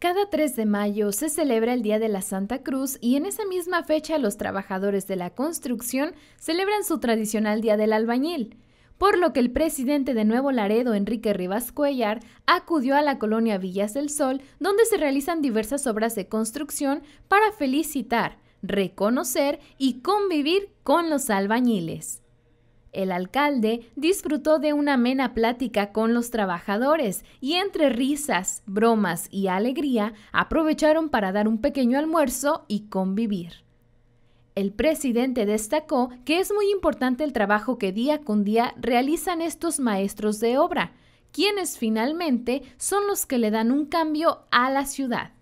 Cada 3 de mayo se celebra el Día de la Santa Cruz y en esa misma fecha los trabajadores de la construcción celebran su tradicional Día del Albañil, por lo que el presidente de Nuevo Laredo, Enrique Rivas Cuellar, acudió a la colonia Villas del Sol, donde se realizan diversas obras de construcción para felicitar, reconocer y convivir con los albañiles. El alcalde disfrutó de una amena plática con los trabajadores y entre risas, bromas y alegría aprovecharon para dar un pequeño almuerzo y convivir. El presidente destacó que es muy importante el trabajo que día con día realizan estos maestros de obra, quienes finalmente son los que le dan un cambio a la ciudad.